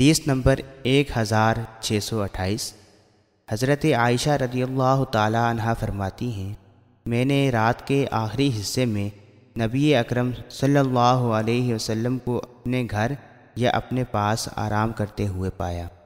तीस नंबर एक हज़ार छः सौ अट्ठाईस हज़रत आयशा रदी अल्लाह तहा फरमाती हैं मैंने रात के आखिरी हिस्से में नबी अकरम सल्लल्लाहु अलैहि वसल्लम को अपने घर या अपने पास आराम करते हुए पाया